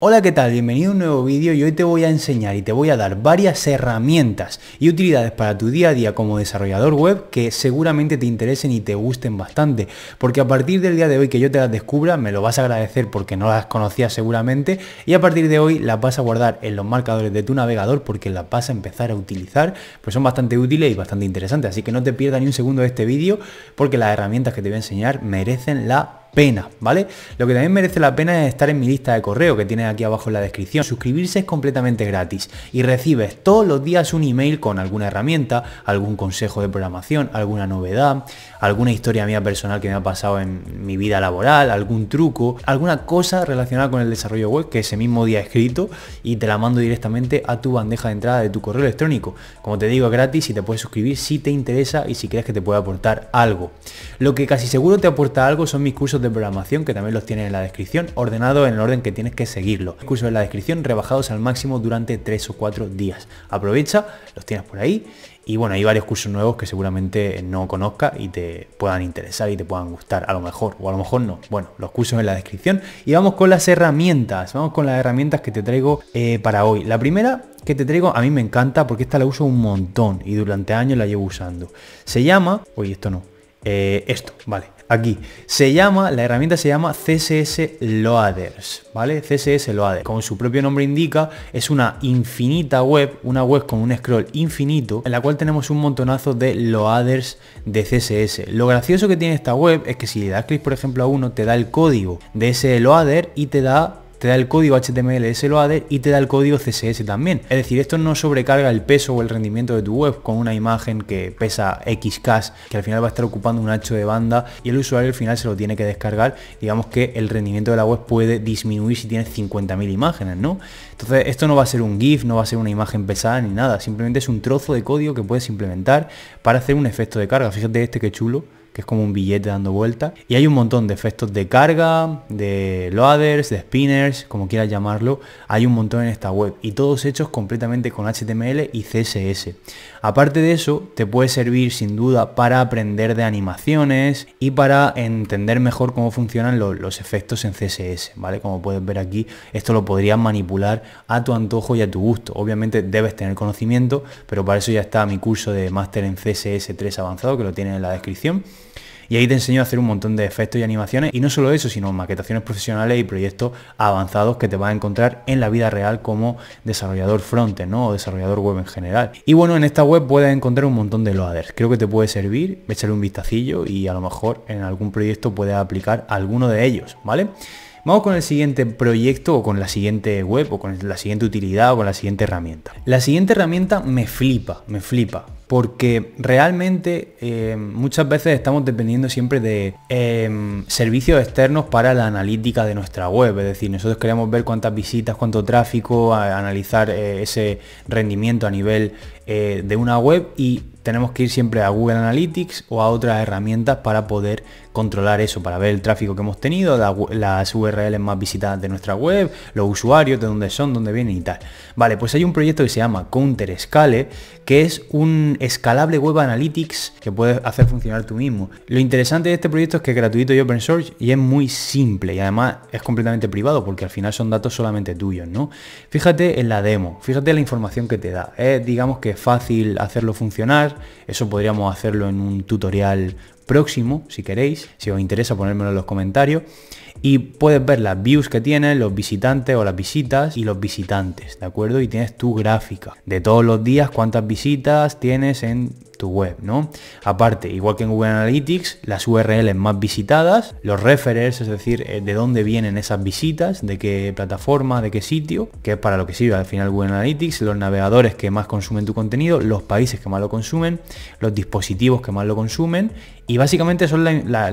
Hola qué tal, bienvenido a un nuevo vídeo y hoy te voy a enseñar y te voy a dar varias herramientas y utilidades para tu día a día como desarrollador web que seguramente te interesen y te gusten bastante porque a partir del día de hoy que yo te las descubra me lo vas a agradecer porque no las conocías seguramente y a partir de hoy las vas a guardar en los marcadores de tu navegador porque las vas a empezar a utilizar pues son bastante útiles y bastante interesantes así que no te pierdas ni un segundo de este vídeo porque las herramientas que te voy a enseñar merecen la pena, ¿vale? Lo que también merece la pena es estar en mi lista de correo que tienes aquí abajo en la descripción. Suscribirse es completamente gratis y recibes todos los días un email con alguna herramienta, algún consejo de programación, alguna novedad, alguna historia mía personal que me ha pasado en mi vida laboral, algún truco, alguna cosa relacionada con el desarrollo web que ese mismo día he escrito y te la mando directamente a tu bandeja de entrada de tu correo electrónico. Como te digo, gratis y te puedes suscribir si te interesa y si crees que te puede aportar algo. Lo que casi seguro te aporta algo son mis cursos de programación que también los tienes en la descripción, ordenado en el orden que tienes que seguirlo. cursos en la descripción rebajados al máximo durante 3 o 4 días. Aprovecha, los tienes por ahí y bueno, hay varios cursos nuevos que seguramente no conozcas y te puedan interesar y te puedan gustar, a lo mejor, o a lo mejor no. Bueno, los cursos en la descripción. Y vamos con las herramientas, vamos con las herramientas que te traigo eh, para hoy. La primera que te traigo a mí me encanta porque esta la uso un montón y durante años la llevo usando. Se llama, oye, esto no, eh, esto, vale aquí. Se llama, la herramienta se llama CSS Loaders, ¿vale? CSS Loaders, Como su propio nombre indica, es una infinita web, una web con un scroll infinito, en la cual tenemos un montonazo de loaders de CSS. Lo gracioso que tiene esta web es que si le das clic, por ejemplo, a uno, te da el código de ese loader y te da te da el código HTML de lo y te da el código CSS también. Es decir, esto no sobrecarga el peso o el rendimiento de tu web con una imagen que pesa XK, que al final va a estar ocupando un ancho de banda y el usuario al final se lo tiene que descargar. Digamos que el rendimiento de la web puede disminuir si tienes 50.000 imágenes, ¿no? Entonces, esto no va a ser un GIF, no va a ser una imagen pesada ni nada, simplemente es un trozo de código que puedes implementar para hacer un efecto de carga. Fíjate este que chulo que es como un billete dando vuelta. Y hay un montón de efectos de carga, de loaders, de spinners, como quieras llamarlo. Hay un montón en esta web y todos hechos completamente con HTML y CSS. Aparte de eso, te puede servir sin duda para aprender de animaciones y para entender mejor cómo funcionan los, efectos en CSS, ¿vale? Como puedes ver aquí, esto lo podrías manipular a tu antojo y a tu gusto. Obviamente debes tener conocimiento, pero para eso ya está mi curso de máster en CSS3 avanzado que lo tienen en la descripción y ahí te enseño a hacer un montón de efectos y animaciones y no solo eso, sino maquetaciones profesionales y proyectos avanzados que te vas a encontrar en la vida real como desarrollador front, ¿no? o desarrollador web en general. Y bueno, en esta web puedes encontrar un montón de loaders. Creo que te puede servir, Echarle un vistacillo y a lo mejor en algún proyecto puedes aplicar alguno de ellos, ¿vale? Vamos con el siguiente proyecto o con la siguiente web o con la siguiente utilidad o con la siguiente herramienta. La siguiente herramienta me flipa, me flipa porque realmente eh, muchas veces estamos dependiendo siempre de eh, servicios externos para la analítica de nuestra web, es decir, nosotros queremos ver cuántas visitas, cuánto tráfico, analizar eh, ese rendimiento a nivel de una web y tenemos que ir siempre a Google Analytics o a otras herramientas para poder controlar eso, para ver el tráfico que hemos tenido, las URLs más visitadas de nuestra web, los usuarios, de dónde son, dónde vienen y tal. Vale, pues hay un proyecto que se llama Counter Scale, que es un escalable web analytics que puedes hacer funcionar tú mismo. Lo interesante de este proyecto es que es gratuito y open source y es muy simple y además es completamente privado porque al final son datos solamente tuyos, ¿no? Fíjate en la demo, fíjate la información que te da. Es digamos que es fácil hacerlo funcionar eso podríamos hacerlo en un tutorial próximo, si queréis. Si os interesa, ponérmelo en los comentarios. Y puedes ver las views que tienen, los visitantes o las visitas y los visitantes, ¿de acuerdo? Y tienes tu gráfica de todos los días, cuántas visitas tienes en tu web, ¿no? Aparte, igual que en Google Analytics, las URLs más visitadas, los referers, es decir, eh, de dónde vienen esas visitas, de qué plataforma, de qué sitio, que es para lo que sirve al final Google Analytics, los navegadores que más consumen tu contenido, los países que más lo consumen, los dispositivos que más lo consumen y básicamente son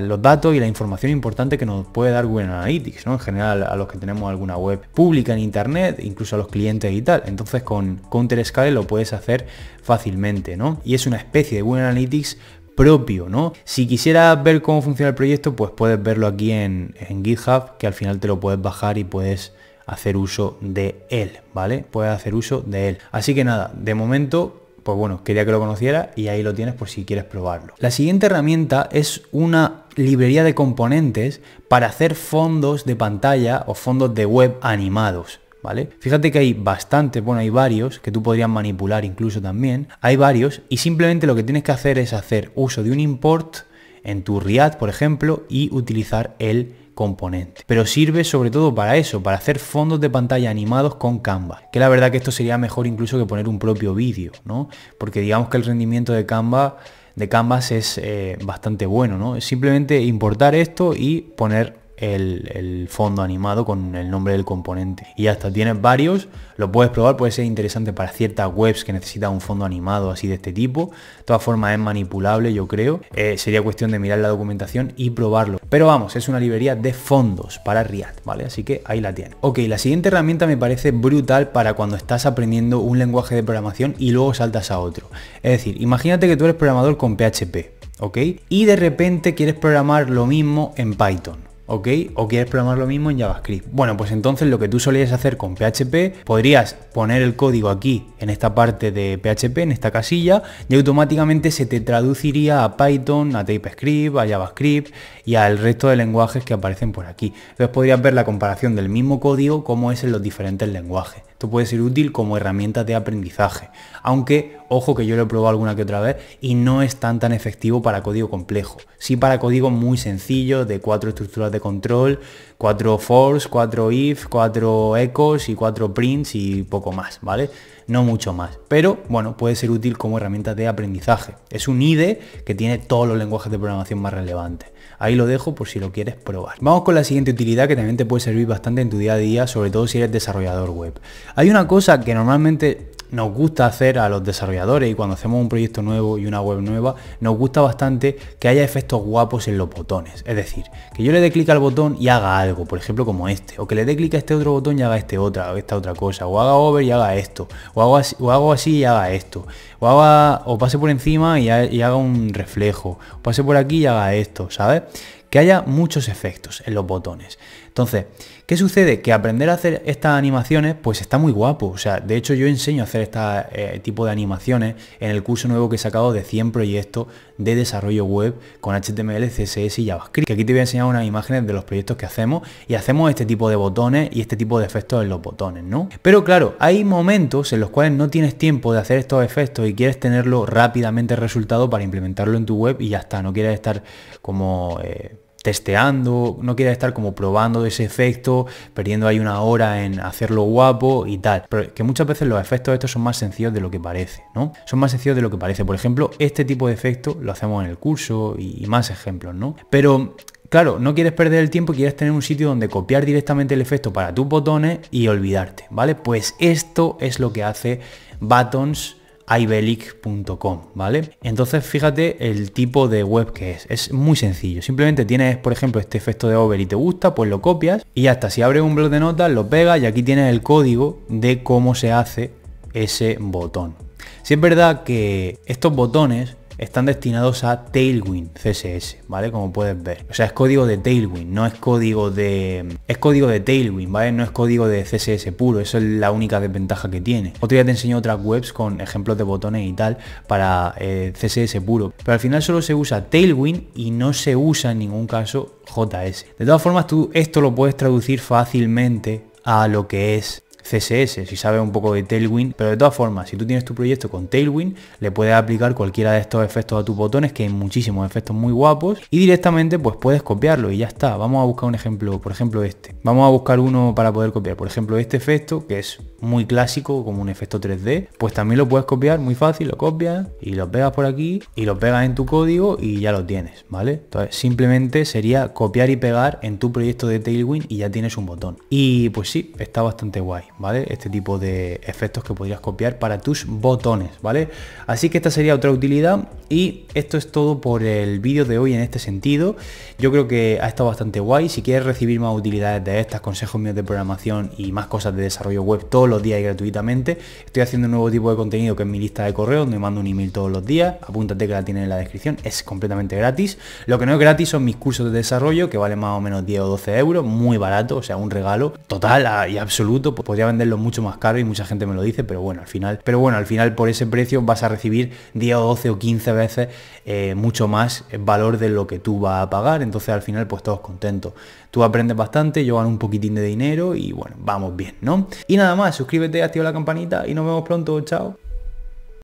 los datos y la información importante que nos puede dar Google Analytics, ¿no? En general a los que tenemos alguna web pública en Internet, incluso a los clientes y tal. Entonces con CounterScale lo puedes hacer fácilmente, ¿no? Y es una especie de Google Analytics propio, ¿no? Si quisieras ver cómo funciona el proyecto, pues puedes verlo aquí en, en GitHub, que al final te lo puedes bajar y puedes hacer uso de él, ¿vale? Puedes hacer uso de él. Así que nada, de momento pues bueno, quería que lo conociera y ahí lo tienes por si quieres probarlo. La siguiente herramienta es una librería de componentes para hacer fondos de pantalla o fondos de web animados. ¿Vale? Fíjate que hay bastantes, bueno, hay varios que tú podrías manipular incluso también. Hay varios y simplemente lo que tienes que hacer es hacer uso de un import en tu React, por ejemplo, y utilizar el componente. Pero sirve sobre todo para eso, para hacer fondos de pantalla animados con Canva. Que la verdad que esto sería mejor incluso que poner un propio vídeo, ¿no? Porque digamos que el rendimiento de Canva de Canvas es eh, bastante bueno, ¿no? Es simplemente importar esto y poner el, fondo animado con el nombre del componente. Y hasta tienes varios, lo puedes probar, puede ser interesante para ciertas webs que necesitan un fondo animado así de este tipo. De todas formas es manipulable, yo creo. Eh, sería cuestión de mirar la documentación y probarlo. Pero vamos, es una librería de fondos para React, ¿vale? Así que ahí la tienes. Ok, la siguiente herramienta me parece brutal para cuando estás aprendiendo un lenguaje de programación y luego saltas a otro. Es decir, imagínate que tú eres programador con PHP, ¿ok? Y de repente quieres programar lo mismo en Python. ¿ok? O quieres programar lo mismo en JavaScript. Bueno, pues entonces lo que tú solías hacer con PHP, podrías poner el código aquí en esta parte de PHP, en esta casilla, y automáticamente se te traduciría a Python, a TypeScript, a JavaScript y al resto de lenguajes que aparecen por aquí. Entonces podrías ver la comparación del mismo código como es en los diferentes lenguajes. Esto puede ser útil como herramienta de aprendizaje, aunque ojo que yo lo he probado alguna que otra vez y no es tan tan efectivo para código complejo. Sí para código muy sencillo de cuatro estructuras de control, cuatro force, cuatro if, cuatro echos y cuatro prints y poco más, ¿vale? no mucho más. Pero bueno, puede ser útil como herramienta de aprendizaje. Es un IDE que tiene todos los lenguajes de programación más relevantes. Ahí lo dejo por si lo quieres probar. Vamos con la siguiente utilidad que también te puede servir bastante en tu día a día, sobre todo si eres desarrollador web. Hay una cosa que normalmente nos gusta hacer a los desarrolladores y cuando hacemos un proyecto nuevo y una web nueva, nos gusta bastante que haya efectos guapos en los botones. Es decir, que yo le dé clic al botón y haga algo, por ejemplo como este, o que le dé clic a este otro botón y haga este otra, esta otra cosa, o haga over y haga esto, o hago así, o hago así y haga esto, o haga, o pase por encima y, haga un reflejo, o pase por aquí y haga esto, ¿sabes? Que haya muchos efectos en los botones. Entonces, ¿qué sucede? Que aprender a hacer estas animaciones, pues está muy guapo. O sea, de hecho yo enseño a hacer este tipo de animaciones en el curso nuevo que he sacado de 100 proyectos de desarrollo web con HTML, CSS y JavaScript. Que aquí te voy a enseñar unas imágenes de los proyectos que hacemos y hacemos este tipo de botones y este tipo de efectos en los botones, ¿no? Pero claro, hay momentos en los cuales no tienes tiempo de hacer estos efectos y quieres tenerlo rápidamente resultado para implementarlo en tu web y ya está, no quieres estar como... Eh, testeando, no quieres estar como probando ese efecto, perdiendo ahí una hora en hacerlo guapo y tal. Pero que muchas veces los efectos estos son más sencillos de lo que parece, ¿no? Son más sencillos de lo que parece. Por ejemplo, este tipo de efecto lo hacemos en el curso y más ejemplos, ¿no? Pero Claro, no quieres perder el tiempo, quieres tener un sitio donde copiar directamente el efecto para tus botones y olvidarte, ¿vale? Pues esto es lo que hace Buttons ibelic.com, ¿vale? Entonces fíjate el tipo de web que es. Es muy sencillo. Simplemente tienes, por ejemplo, este efecto de over y te gusta, pues lo copias y hasta si abres un blog de notas, lo pegas y aquí tienes el código de cómo se hace ese botón. Si es verdad que estos botones están destinados a Tailwind CSS, ¿vale? Como puedes ver. O sea, es código de Tailwind, no es código de... Es código de Tailwind, ¿vale? No es código de CSS puro, eso es la única desventaja que tiene. Otro día te enseño otras webs con ejemplos de botones y tal para eh, CSS puro. Pero al final solo se usa Tailwind y no se usa en ningún caso JS. De todas formas, tú esto lo puedes traducir fácilmente a lo que es CSS, si sabes un poco de Tailwind, pero de todas formas, si tú tienes tu proyecto con Tailwind, le puedes aplicar cualquiera de estos efectos a tus botones, que hay muchísimos efectos muy guapos, y directamente pues puedes copiarlo y ya está. Vamos a buscar un ejemplo, por ejemplo este. Vamos a buscar uno para poder copiar, por ejemplo este efecto, que es muy clásico, como un efecto 3D, pues también lo puedes copiar muy fácil, lo copias y lo pegas por aquí y lo pegas en tu código y ya lo tienes, ¿vale? Entonces simplemente sería copiar y pegar en tu proyecto de Tailwind y ya tienes un botón. Y pues sí, está bastante guay. ¿vale? Este tipo de efectos que podrías copiar para tus botones, ¿vale? Así que esta sería otra utilidad y esto es todo por el vídeo de hoy en este sentido. Yo creo que ha estado bastante guay. Si quieres recibir más utilidades de estas, consejos míos de programación y más cosas de desarrollo web todos los días y gratuitamente, estoy haciendo un nuevo tipo de contenido que es mi lista de correo, donde mando un email todos los días. Apúntate que la tiene en la descripción, es completamente gratis. Lo que no es gratis son mis cursos de desarrollo, que valen más o menos 10 o 12 euros, muy barato, o sea, un regalo total y absoluto. Podría venderlo mucho más caro y mucha gente me lo dice, pero bueno, al final, pero bueno, al final por ese precio vas a recibir 10 o 12 o 15 veces eh, mucho más valor de lo que tú vas a pagar, entonces al final pues todos contentos. Tú aprendes bastante, yo gano un poquitín de dinero y bueno, vamos bien, ¿no? Y nada más, suscríbete, activa la campanita y nos vemos pronto, chao.